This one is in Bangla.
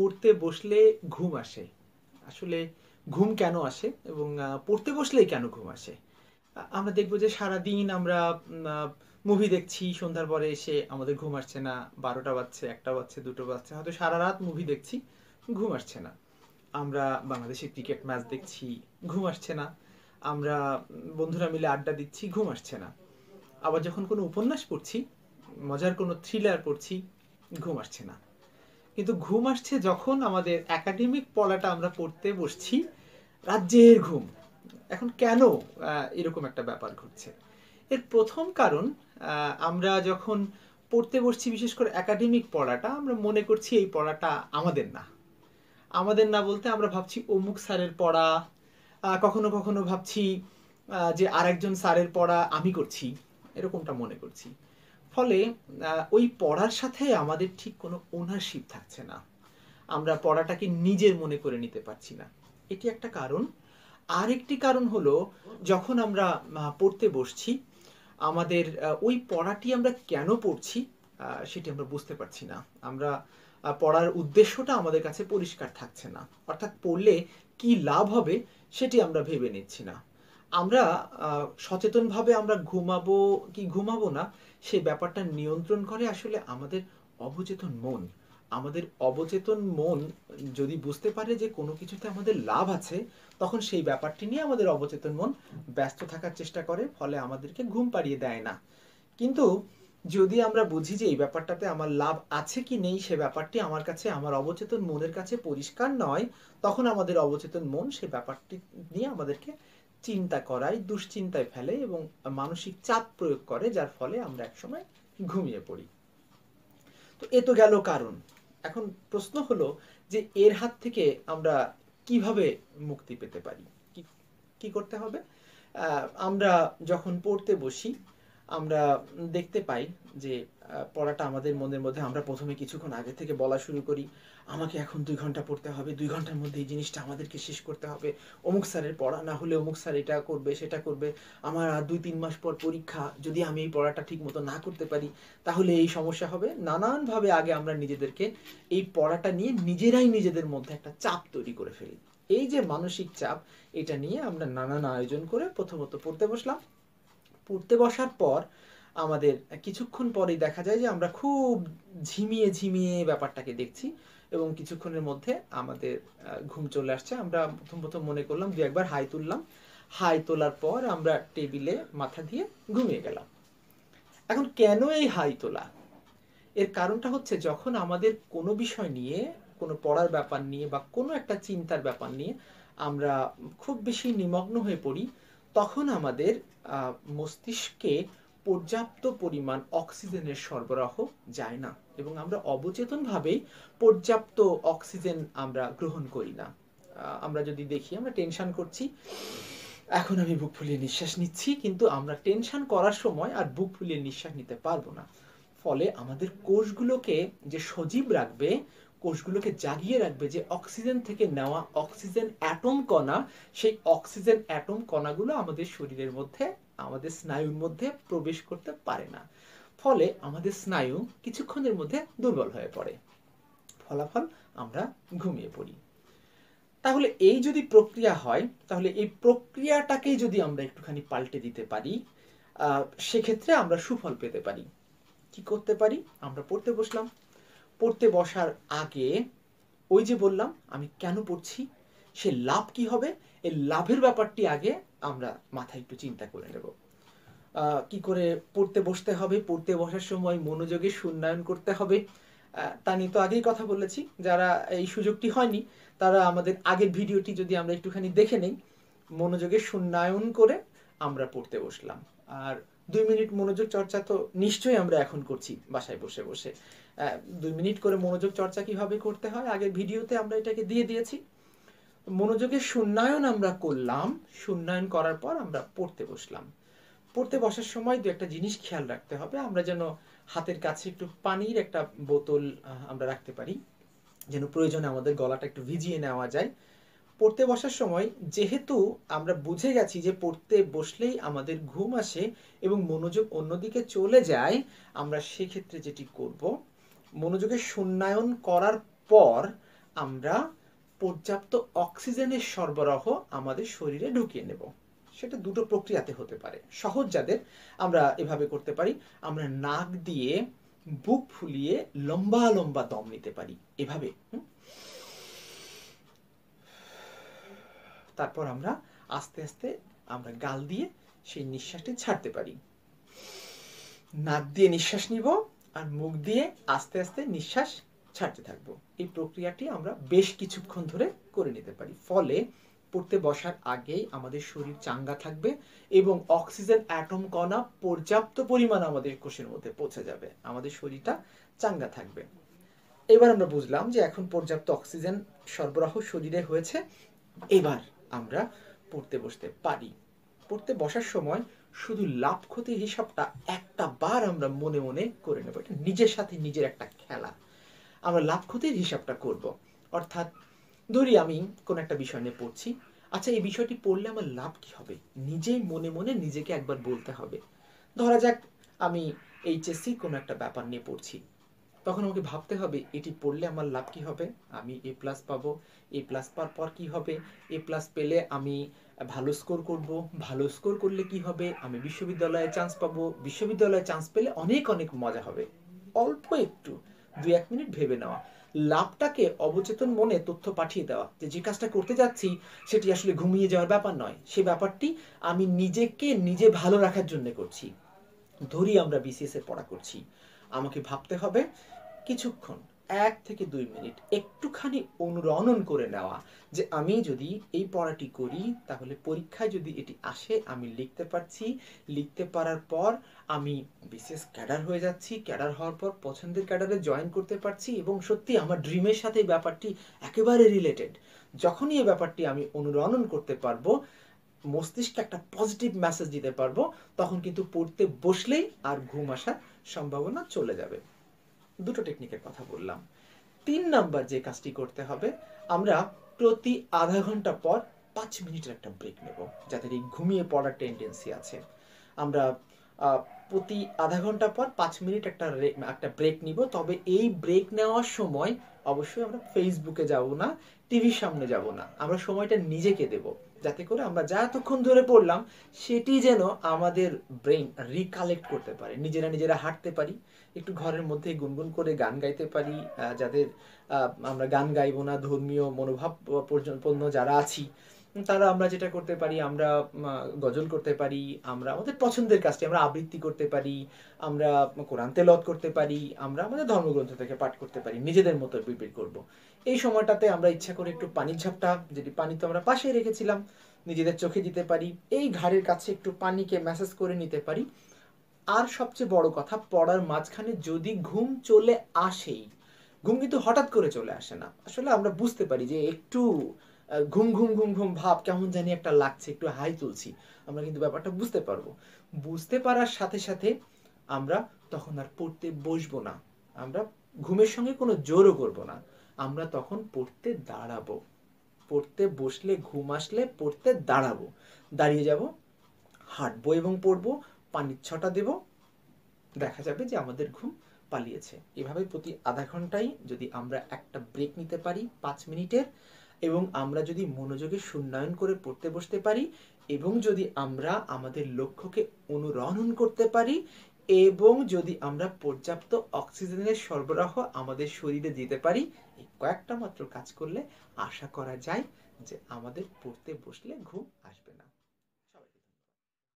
পড়তে বসলে ঘুম আসে আসলে ঘুম কেন আসে এবং পড়তে বসলেই কেন ঘুম আসে আমরা দেখবো যে সারাদিন আমরা মুভি দেখছি সন্ধ্যার পরে এসে আমাদের ঘুম আসছে না বারোটা বাজছে একটা বাজছে দুটো বাজছে হয়তো সারা রাত মুভি দেখছি ঘুম আসছে না আমরা বাংলাদেশে ক্রিকেট ম্যাচ দেখছি ঘুম আসছে না আমরা বন্ধুরা মিলে আড্ডা দিচ্ছি ঘুম আসছে না আবার যখন কোনো উপন্যাস পড়ছি মজার কোনো থ্রিলার পড়ছি ঘুম আসছে না কিন্তু ঘুম আসছে যখন আমাদের একাডেমিক পড়াটা আমরা পড়তে বসছি রাজ্যের ঘুম এখন কেন এরকম একটা ব্যাপার ঘটছে এর প্রথম কারণ আমরা যখন পড়তে বসছি বিশেষ করে একাডেমিক পড়াটা আমরা মনে করছি এই পড়াটা আমাদের না আমাদের না বলতে আমরা ভাবছি অমুক স্যারের পড়া কখনো কখনো ভাবছি যে আরেকজন স্যারের পড়া আমি করছি এরকমটা মনে করছি ফলে ওই পড়ার সাথে আমাদের ঠিক কোনো ওনারশিপ থাকছে না আমরা পড়াটাকে নিজের মনে করে নিতে পারছি না এটি একটা কারণ আরেকটি কারণ হলো যখন আমরা পড়তে বসছি আমাদের ওই পড়াটি আমরা কেন পড়ছি সেটি আমরা বুঝতে পারছি না আমরা পড়ার উদ্দেশ্যটা আমাদের কাছে পরিষ্কার থাকছে না অর্থাৎ পড়লে কি লাভ হবে সেটি আমরা ভেবে নিচ্ছি না আমরা সচেতনভাবে আমরা ঘুমাবো কি ঘুমাবো না সে ব্যাপারটা নিয়ন্ত্রণ করে আসলে আমাদের অবচেতন মন আমাদের অবচেতন মন যদি বুঝতে পারে যে কোনো কিছুতে আমাদের লাভ আছে তখন সেই ব্যাপারটি নিয়ে আমাদের অবচেতন মন ব্যস্ত থাকার চেষ্টা করে ফলে আমাদেরকে ঘুম পাড়িয়ে দেয় না কিন্তু যদি আমরা বুঝি যে এই ব্যাপারটাতে আমার লাভ আছে কি নেই সে ব্যাপারটি আমার কাছে আমার অবচেতন মনের কাছে পরিষ্কার নয় তখন আমাদের অবচেতন মন সে ব্যাপারটি নিয়ে আমাদেরকে চিন্তা করায় দুশ্চিন্তায় ফেলে এবং মানসিক চাপ প্রয়োগ করে যার ফলে আমরা একসময় ঘুমিয়ে পড়ি তো এ তো গেল কারণ এখন প্রশ্ন হলো যে এর হাত থেকে আমরা কিভাবে মুক্তি পেতে পারি কি করতে হবে আমরা যখন পড়তে বসি আমরা দেখতে পাই যে পড়াটা আমাদের মনের মধ্যে আমরা প্রথমে কিছুক্ষণ আগে থেকে বলা শুরু করি আমাকে এখন দুই ঘন্টা পড়তে হবে দুই ঘন্টার মধ্যে এই জিনিসটা আমাদেরকে শেষ করতে হবে অমুক স্যারের পড়া না হলে অমুক স্যার এটা করবে সেটা করবে আমার আর দুই তিন মাস পর পরীক্ষা যদি আমি এই পড়াটা ঠিক মতো না করতে পারি তাহলে এই সমস্যা হবে নানানভাবে আগে আমরা নিজেদেরকে এই পড়াটা নিয়ে নিজেরাই নিজেদের মধ্যে একটা চাপ তৈরি করে ফেলি এই যে মানসিক চাপ এটা নিয়ে আমরা নানান আয়োজন করে প্রথমত পড়তে বসলাম পড়তে বসার পর আমাদের কিছুক্ষণ পরেই দেখা যায় যে আমরা খুব ঝিমিয়ে ঝিমিয়ে ব্যাপারটাকে দেখছি এবং কিছুক্ষণের মধ্যে আমাদের ঘুম চলে আসছে আমরা প্রথম প্রথম মনে করলাম দু একবার হাই তুললাম হাই তোলার পর আমরা টেবিলে মাথা দিয়ে ঘুমিয়ে গেলাম এখন কেন এই হাই তোলা এর কারণটা হচ্ছে যখন আমাদের কোনো বিষয় নিয়ে কোনো পড়ার ব্যাপার নিয়ে বা কোনো একটা চিন্তার ব্যাপার নিয়ে আমরা খুব বেশি নিমগ্ন হয়ে পড়ি তখন আমাদের মস্তিষ্কে পর্যাপ্ত পরিমাণ অক্সিজেনের সরবরাহ যায় না এবং আমরা অবচেতনভাবেই পর্যাপ্ত অক্সিজেন আমরা গ্রহণ করি না আমরা যদি দেখি আমরা টেনশন করছি এখন আমি বুক ফুলিয়ে নিঃশ্বাস নিচ্ছি কিন্তু আমরা টেনশন করার সময় আর বুক ফুলিয়ে নিঃশ্বাস নিতে পারবো না ফলে আমাদের কোষগুলোকে যে সজীব রাখবে কোষগুলোকে জাগিয়ে রাখবে যে অক্সিজেন থেকে নেওয়া অক্সিজেন অ্যাটম কণা সেই অক্সিজেন অ্যাটম কণাগুলো আমাদের শরীরের মধ্যে আমাদের স্নায়ুর মধ্যে প্রবেশ করতে পারে না ফলে আমাদের স্নায়ু কিছুক্ষণের মধ্যে দুর্বল হয়ে পড়ে ফলাফল আমরা ঘুমিয়ে পড়ি তাহলে এই যদি প্রক্রিয়া হয় তাহলে এই প্রক্রিয়াটাকেই যদি আমরা একটুখানি পাল্টে দিতে পারি সেক্ষেত্রে আমরা সুফল পেতে পারি কি করতে পারি আমরা পড়তে বসলাম পড়তে বসার আগে ওই যে বললাম আমি কেন পড়ছি সে লাভ কি হবে এই লাভের ব্যাপারটি আগে আমরা মাথায় একটু চিন্তা করে নেব কি করে পড়তে বসতে হবে পড়তে বসার সময় মনোযোগে শূন্যায়ন করতে হবে তা নিয়ে তো আগেই কথা বলেছি যারা এই সুযোগটি হয়নি তারা আমাদের আগের ভিডিওটি যদি আমরা একটুখানি দেখে নেই মনোযোগে শূন্যায়ন করে আমরা পড়তে বসলাম আর দুই মিনিট মনোযোগ চর্চা তো নিশ্চয়ই আমরা এখন করছি বাসায় বসে বসে দুই মিনিট করে মনোযোগ চর্চা কিভাবে করতে হয় আগের ভিডিওতে আমরা এটাকে দিয়ে দিয়েছি মনোযোগের শূন্যায়ন আমরা করলাম শূন্যায়ন করার পর আমরা পড়তে বসলাম পড়তে বসার সময় দু একটা জিনিস খেয়াল রাখতে হবে আমরা যেন হাতের কাছে একটু পানির একটা বোতল আমরা রাখতে পারি যেন প্রয়োজনে আমাদের গলাটা একটু ভিজিয়ে নেওয়া যায় পড়তে বসার সময় যেহেতু আমরা বুঝে গেছি যে পড়তে বসলেই আমাদের ঘুম আসে এবং মনোযোগ অন্যদিকে চলে যায় আমরা সেক্ষেত্রে যেটি করব মনোযোগের শূন্যায়ন করার পর আমরা পর্যাপ্ত অক্সিজেনের সরবরাহ আমাদের শরীরে ঢুকিয়ে নেব সেটা দুটো প্রক্রিয়াতে হতে পারে সহজ যাদের আমরা এভাবে করতে পারি আমরা নাক দিয়ে বুক ফুলিয়ে লম্বা লম্বা দম নিতে পারি এভাবে তারপর আমরা আস্তে আস্তে আমরা গাল দিয়ে সেই নিঃশ্বাসটি ছাড়তে পারি নাক দিয়ে নিঃশ্বাস নিব আর মুখ দিয়ে আস্তে আস্তে নিঃশ্বাস ছাড়তে থাকবো এই প্রক্রিয়াটি আমরা বেশ কিছুক্ষণ ধরে করে নিতে পারি ফলে পড়তে বসার আগেই আমাদের শরীর চাঙ্গা থাকবে এবং অক্সিজেন অ্যাটম কণা পর্যাপ্ত পরিমাণ আমাদের কোষের মধ্যে পৌঁছে যাবে আমাদের শরীরটা চাঙ্গা থাকবে এবার আমরা বুঝলাম যে এখন পর্যাপ্ত অক্সিজেন সরবরাহ শরীরে হয়েছে এবার আমরা পড়তে বসতে পারি পড়তে বসার সময় শুধু লাভ ক্ষতির হিসাবটা একটা বার আমরা মনে মনে করে নেব এটা নিজের সাথে নিজের একটা খেলা আমরা লাভ ক্ষতির হিসাবটা করব। অর্থাৎ ধরি আমি কোন একটা বিষয় নিয়ে পড়ছি আচ্ছা এই বিষয়টি পড়লে আমার লাভ কি হবে নিজেই মনে মনে নিজেকে একবার বলতে হবে ধরা যাক আমি এইচএসসি কোনো একটা ব্যাপার নিয়ে পড়ছি তখন আমাকে ভাবতে হবে এটি পড়লে আমার লাভ কি হবে আমি এ প্লাস পাবো এ প্লাস পাওয়ার পর কি হবে এ প্লাস পেলে আমি ভালো স্কোর করব ভালো স্কোর করলে কি হবে আমি বিশ্ববিদ্যালয়ে চান্স পাবো বিশ্ববিদ্যালয়ে চান্স পেলে অনেক অনেক মজা হবে অল্প একটু দুই এক মিনিট ভেবে নেওয়া লাভটাকে অবচেতন মনে তথ্য পাঠিয়ে দেওয়া যে যে কাজটা করতে যাচ্ছি সেটি আসলে ঘুমিয়ে যাওয়ার ব্যাপার নয় সে ব্যাপারটি আমি নিজেকে নিজে ভালো রাখার জন্য করছি ধরি আমরা বিসিএস এর পড়া করছি আমাকে ভাবতে হবে কিছুক্ষণ এক থেকে দুই মিনিট একটুখানি অনুরণন করে নেওয়া যে আমি যদি এই পড়াটি করি তাহলে পরীক্ষায় যদি এটি আসে আমি লিখতে পারছি লিখতে পারার পর আমি বিশেষ ক্যাডার হয়ে যাচ্ছি ক্যাডার হওয়ার পর পছন্দের ক্যাডারে জয়েন করতে পারছি এবং সত্যি আমার ড্রিমের সাথে ব্যাপারটি একেবারে রিলেটেড যখনই এই ব্যাপারটি আমি অনুরণন করতে পারবো মস্তিষ্কে একটা পজিটিভ মেসেজ দিতে পারবো তখন কিন্তু পড়তে বসলেই আর ঘুম আসার সম্ভাবনা চলে যাবে দুটো টেকনিকের কথা বললাম তিন নাম্বার যে কাজটি করতে হবে আমরা প্রতি আধা ঘন্টা পর পাঁচ মিনিটের একটা ব্রেক নেব যাতে এই ঘুমিয়ে পড়ার টেন্ডেন্সি আছে আমরা প্রতি আধা ঘন্টা পর পাঁচ মিনিট একটা একটা ব্রেক নিব তবে এই ব্রেক নেওয়ার সময় অবশ্যই আমরা ফেসবুকে যাব না টিভির সামনে যাব না আমরা সময়টা নিজেকে দেবো যাতে করে আমরা যা এতক্ষণ ধরে পড়লাম সেটি যেন আমাদের ব্রেন রিকালেক্ট করতে পারে নিজেরা নিজেরা হাঁটতে পারি একটু ঘরের মধ্যে গুনগুন করে গান গাইতে পারি যাদের আমরা গান গাইব না ধর্মীয় মনোভাব পর্যন্ত যারা আছি তারা আমরা যেটা করতে পারি আমরা গজল করতে পারি আমরা আমাদের পছন্দের কাজটি আমরা আবৃত্তি করতে পারি আমরা কোরআন তেলত করতে পারি আমরা আমাদের ধর্মগ্রন্থ থেকে পাঠ করতে পারি নিজেদের মতো প্রিপেয়ার করব। এই সময়টাতে আমরা ইচ্ছা করে একটু পানির ঝাপটা যেটি পানি তো আমরা পাশে রেখেছিলাম নিজেদের চোখে দিতে পারি এই ঘাড়ের কাছে একটু পানিকে ম্যাসেজ করে নিতে পারি আর সবচেয়ে বড় কথা পড়ার মাঝখানে যদি ঘুম চলে আসেই ঘুম কিন্তু হঠাৎ করে চলে আসে না আসলে আমরা বুঝতে পারি যে একটু ঘুম ঘুম ঘুম ঘুম ভাব কেমন জানি একটা লাগছে একটু হাই তুলছি আমরা কিন্তু ব্যাপারটা বুঝতে পারবো বুঝতে পারার সাথে সাথে আমরা তখন আর পড়তে বসবো না আমরা ঘুমের সঙ্গে কোনো জোরও করব না আমরা তখন পড়তে দাঁড়াবো পড়তে বসলে ঘুম আসলে পড়তে দাঁড়াবো দাঁড়িয়ে যাব হাঁটবো এবং পড়বো পানির ছটা দেব দেখা যাবে যে আমাদের ঘুম পালিয়েছে এভাবে প্রতি আধা ঘন্টায় যদি আমরা একটা ব্রেক নিতে পারি পাঁচ মিনিটের এবং আমরা যদি মনোযোগে শূন্যায়ন করে পড়তে বসতে পারি এবং যদি আমরা আমাদের লক্ষ্যকে অনুরণন করতে পারি এবং যদি আমরা পর্যাপ্ত অক্সিজেনের সরবরাহ আমাদের শরীরে দিতে পারি এই কয়েকটা মাত্র কাজ করলে আশা করা যায় যে আমাদের পড়তে বসলে ঘুম আসবে না